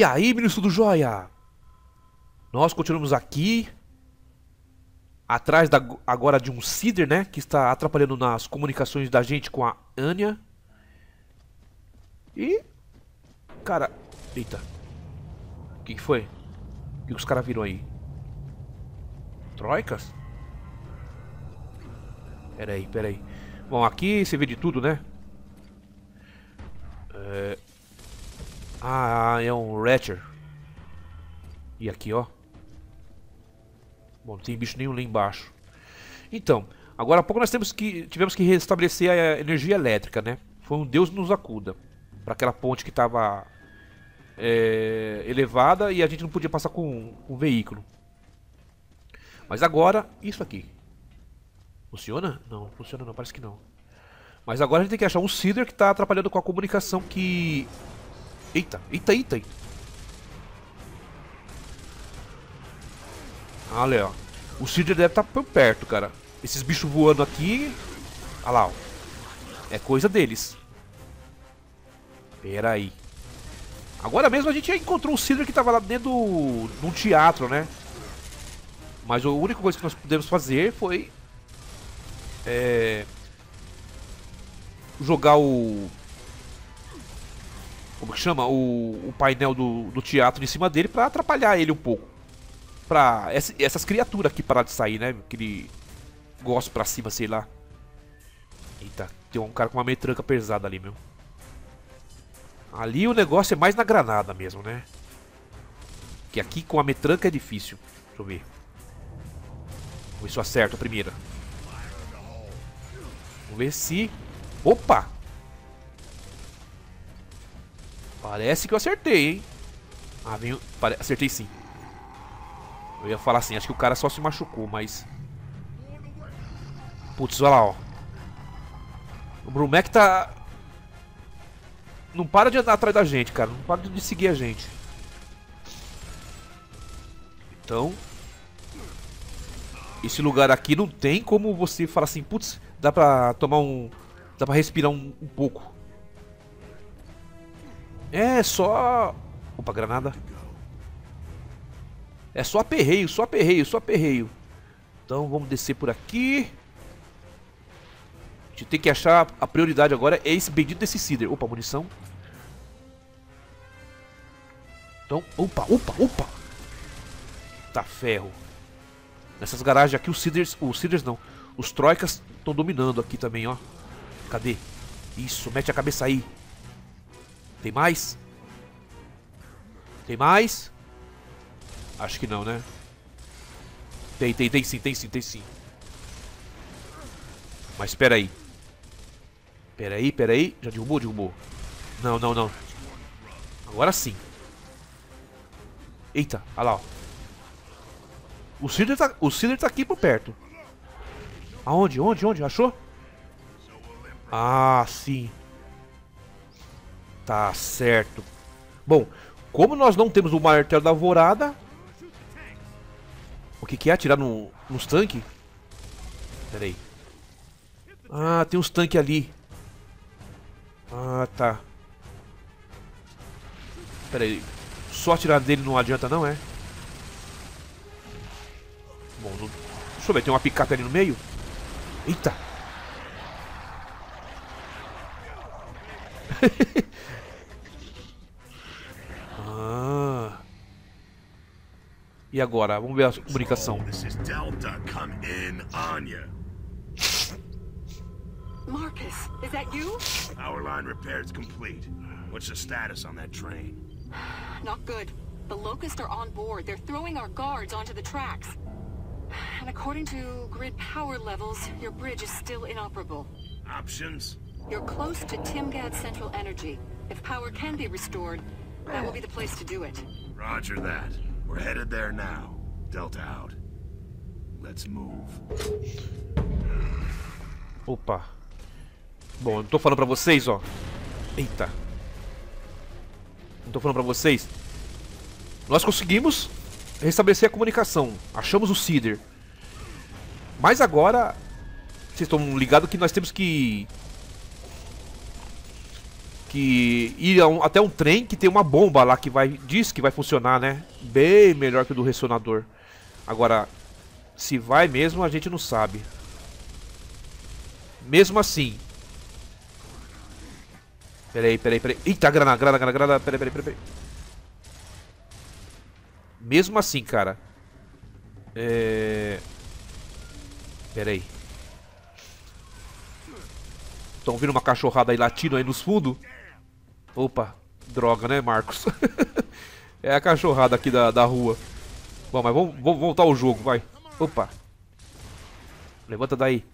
E aí, ministro do Joia? Nós continuamos aqui, atrás da, agora de um Cider, né? Que está atrapalhando nas comunicações da gente com a Anya. E... Cara... Eita. O que, que, foi? O que, que os caras viram aí? Troicas? Pera aí, pera aí. Bom, aqui você vê de tudo, né? Ah, é um Ratcher. E aqui, ó. Bom, não tem bicho nenhum lá embaixo. Então, agora há pouco nós temos que, tivemos que restabelecer a energia elétrica, né? Foi um Deus nos acuda. Para aquela ponte que estava é, elevada e a gente não podia passar com um veículo. Mas agora, isso aqui. Funciona? Não, funciona não, parece que não. Mas agora a gente tem que achar um Cider que está atrapalhando com a comunicação que Eita, eita, eita, eita. Olha, ó. O Cid deve estar tá por perto, cara. Esses bichos voando aqui. Olha lá, ó. É coisa deles. Peraí. aí. Agora mesmo a gente já encontrou o Cider que estava lá dentro do, do teatro, né? Mas a única coisa que nós pudemos fazer foi... É... Jogar o como que chama? O, o painel do, do, teatro em cima dele para atrapalhar ele um pouco. Pra essa, essas criaturas aqui parar de sair, né? Que ele gosta pra cima, sei lá. Eita, tem um cara com uma metranca pesada ali, meu. Ali o negócio é mais na granada mesmo, né? Que aqui com a metranca é difícil. Deixa eu ver. Vamos ver se eu acerto a primeira. Vamos ver se... Opa! Parece que eu acertei, hein? Ah, venho... Pare... Acertei sim. Eu ia falar assim, acho que o cara só se machucou, mas... Putz, olha lá, ó. O BruMac tá... Não para de andar atrás da gente, cara. Não para de seguir a gente. Então... Esse lugar aqui não tem como você falar assim, putz, dá pra tomar um... Dá pra respirar um, um pouco. É só... Opa, granada. É só aperreio, só aperreio, só aperreio. Então vamos descer por aqui. A gente tem que achar a prioridade agora é esse bendito desse Cider. Opa, munição. Então, opa, opa, opa. Tá ferro. Nessas garagens aqui os Ciders, os Ciders não. Os Troicas estão dominando aqui também, ó. Cadê? Isso, mete a cabeça aí. Tem mais? Tem mais? Acho que não, né? Tem, tem, tem sim, tem sim, tem sim. Mas espera aí, aí, espera aí, Já derrubou, derrubou. Não, não, não. Agora sim. Eita, olha lá, ó. O Cider tá, o Cider tá aqui por perto. Aonde, onde, onde? Achou? Ah, sim. Tá certo. Bom, como nós não temos o martelo da vorada... O que, que é? Atirar no, nos tanques? Pera aí. Ah, tem uns tanques ali. Ah, tá. Pera aí. Só atirar dele não adianta não, é? Bom, não... deixa eu ver. Tem uma picape ali no meio? Eita! E agora? Vamos ver a comunicação. Marcus, is that you? Our line repair is complete. What's the status on that train? Not good. The locusts are on board. They're throwing our guards onto the tracks. And according to grid power levels, your bridge is still inoperable. Options? You're close to Timgad Central Energy. If power can be restored, that will be the place to do it. Roger that. We're headed there now. Delta out. Let's move. Opa. Bom, eu não tô falando pra vocês, ó. Eita. Não tô falando pra vocês. Nós conseguimos restabelecer a comunicação. Achamos o Cedar. Mas agora... Vocês estão ligados que nós temos que que ir um, até um trem que tem uma bomba lá que vai diz que vai funcionar, né? Bem melhor que o do ressonador. Agora, se vai mesmo, a gente não sabe. Mesmo assim. Peraí, peraí, peraí. Eita, grana, grana, grana, grana. Peraí, peraí, peraí. peraí. Mesmo assim, cara. É... Peraí. Estão vindo uma cachorrada aí latindo aí nos fundos? Opa, droga, né, Marcos? é a cachorrada aqui da, da rua. Bom, mas vamos, vamos voltar ao jogo, vai. Opa. Levanta daí.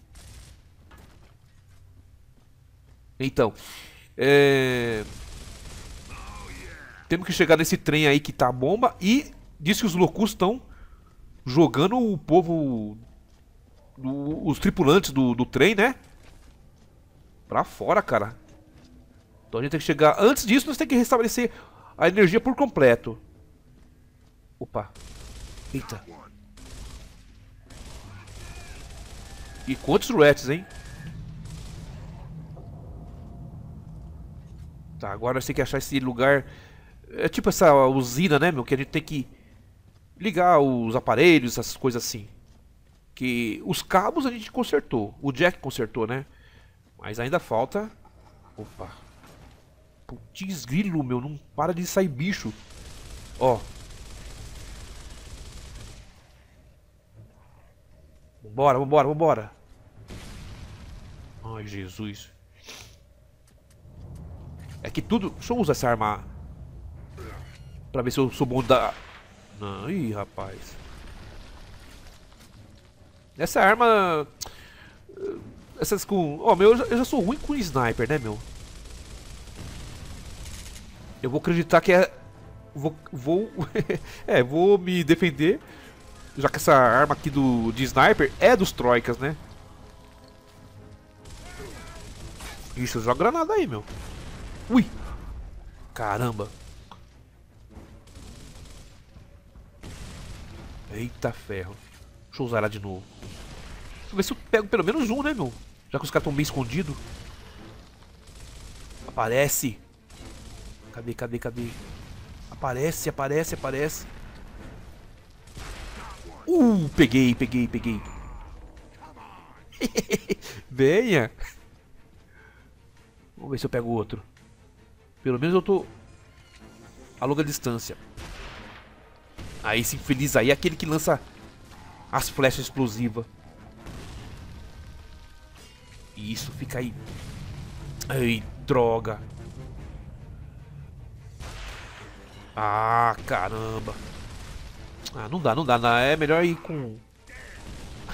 Então, é... Temos que chegar nesse trem aí que tá bomba e diz que os loucos estão jogando o povo, os tripulantes do, do trem, né? Pra fora, cara. Então a gente tem que chegar... Antes disso, nós temos que restabelecer a energia por completo. Opa. Eita. E quantos rats, hein? Tá, agora nós temos que achar esse lugar... É tipo essa usina, né, meu? Que a gente tem que ligar os aparelhos, essas coisas assim. Que os cabos a gente consertou. O Jack consertou, né? Mas ainda falta... Opa. Putz, grilo, meu. Não para de sair bicho. Ó. Vambora, vambora, vambora. Ai, Jesus. É que tudo... Deixa eu usar essa arma. Pra ver se eu sou bom da... Não, ih, rapaz. Essa arma... Eh, essas com... Ó, oh, meu, eu já, eu já sou ruim com sniper, né, meu? Eu vou acreditar que é... Vou... vou é, vou me defender. Já que essa arma aqui do, de sniper é dos troicas, né? Isso, joga granada aí, meu. Ui! Caramba! Eita ferro. Deixa eu usar ela de novo. Deixa eu ver se eu pego pelo menos um, né, meu? Já que os caras estão bem escondidos. Aparece! Cadê, cadê, cadê? Aparece, aparece, aparece. Uh, peguei, peguei, peguei. Venha. Vamos ver se eu pego outro. Pelo menos eu tô a longa distância. Aí ah, esse infeliz aí é aquele que lança as flechas explosivas. E isso fica aí. Ei, droga. Ah, caramba. Ah, não dá, não dá. Não. É melhor ir com...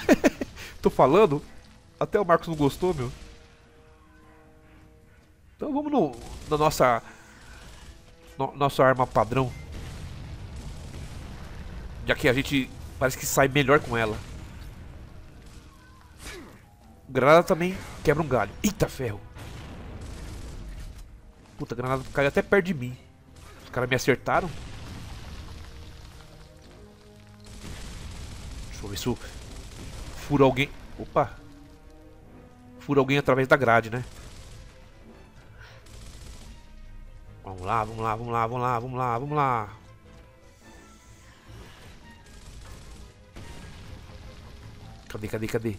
Tô falando? Até o Marcos não gostou, meu. Então vamos no, na nossa... No, nossa arma padrão. Já que a gente parece que sai melhor com ela. Granada também quebra um galho. Eita ferro. Puta, granada caiu até perto de mim caras me acertaram. Deixa eu ver se eu furo alguém. Opa! Furo alguém através da grade, né? Vamos lá, vamos lá, vamos lá, vamos lá, vamos lá, vamos lá. Cadê, cadê, cadê?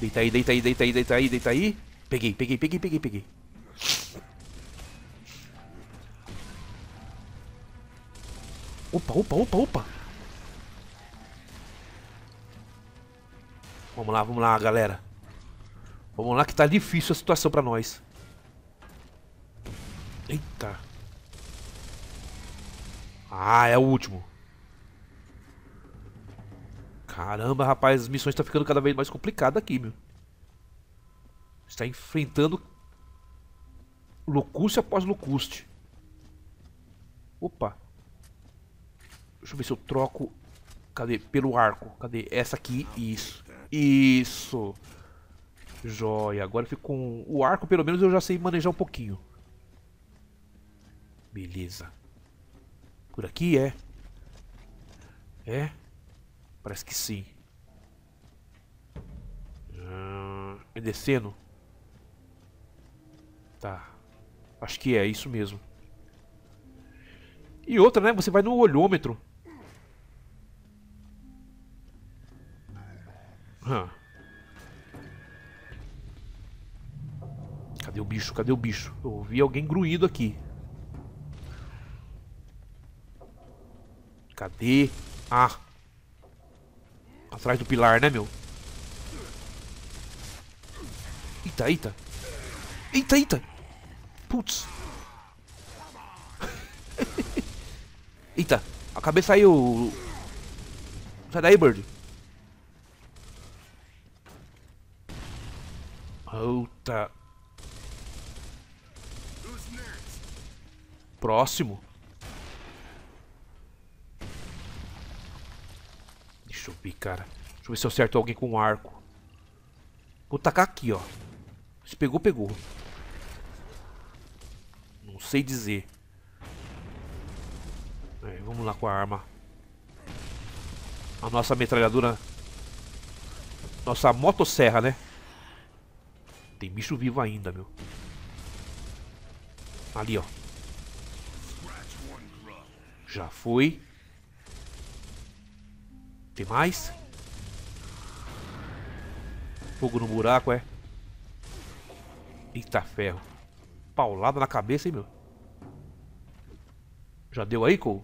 Deita aí, deita aí, deita aí, deita aí, deita aí. Peguei, peguei, peguei, peguei, peguei. Opa, opa, opa, opa. Vamos lá, vamos lá, galera. Vamos lá que tá difícil a situação pra nós. Eita. Ah, é o último. Caramba, rapaz, as missões estão tá ficando cada vez mais complicadas aqui, meu. Está enfrentando locuste após locuste. Opa. Deixa eu ver se eu troco. Cadê? Pelo arco. Cadê? Essa aqui. Isso. Isso. Joia. Agora fico com o arco, pelo menos eu já sei manejar um pouquinho. Beleza. Por aqui é. É? Parece que sim. Ah, é descendo. Tá. Acho que é, isso mesmo. E outra, né? Você vai no olhômetro. Cadê o bicho? Cadê o bicho? Eu ouvi alguém gruído aqui. Cadê? Ah. Atrás do pilar, né, meu? Eita, eita. Eita, eita. Putz. Eita, acabei de sair o... Sai daí, Bird. Puta. Próximo. Deixa eu ver, cara. Deixa eu ver se eu acerto alguém com um arco. Vou tacar aqui, ó. Se pegou, pegou sei dizer. É, vamos lá com a arma. A nossa metralhadora. Nossa motosserra, né? Tem bicho vivo ainda, meu. Ali, ó. Já foi. Tem mais? Fogo no buraco, é? Eita ferro. Paulada na cabeça, hein, meu? Já deu aí, Cole?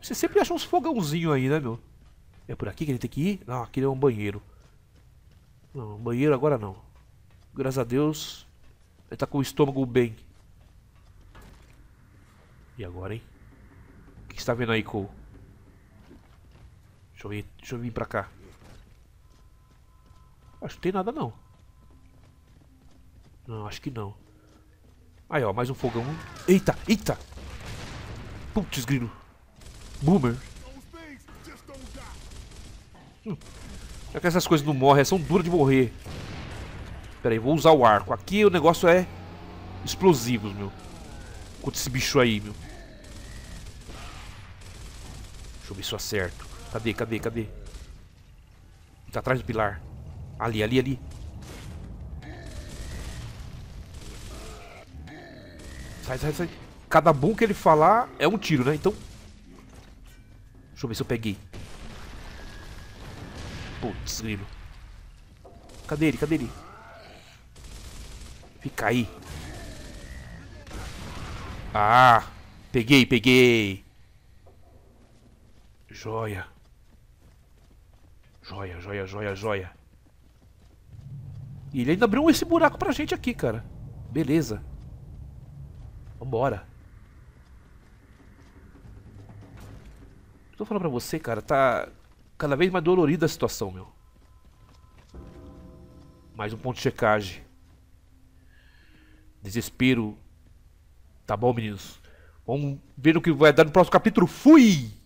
Você sempre acha uns fogãozinho aí, né, meu? É por aqui que ele tem que ir? Não, aqui é um banheiro. Não, banheiro agora não. Graças a Deus, ele tá com o estômago bem. E agora, hein? O que está vendo aí, Cole? Deixa eu, vir, deixa eu vir pra cá. Acho que não tem nada, não. Não, acho que não. Aí, ó, mais um fogão. Eita, eita! Putz, grilo. Boomer. Hum. É que essas coisas não morrem, são duras de morrer. Pera aí, vou usar o arco. Aqui o negócio é explosivos, meu. Contra esse bicho aí, meu. Deixa eu ver se eu acerto. Cadê, cadê, cadê? Tá atrás do pilar. Ali, ali, ali. Sai, sai, sai. Cada boom que ele falar é um tiro, né? Então... Deixa eu ver se eu peguei. Putz, grilo. Cadê ele? Cadê ele? Fica aí. Ah, peguei, peguei. Joia. Joia, joia, joia, joia. E ele ainda abriu esse buraco pra gente aqui, cara. Beleza. Vambora. tô falando pra você, cara, tá cada vez mais dolorida a situação, meu. Mais um ponto de checagem. Desespero. Tá bom, meninos. Vamos ver o que vai dar no próximo capítulo. Fui!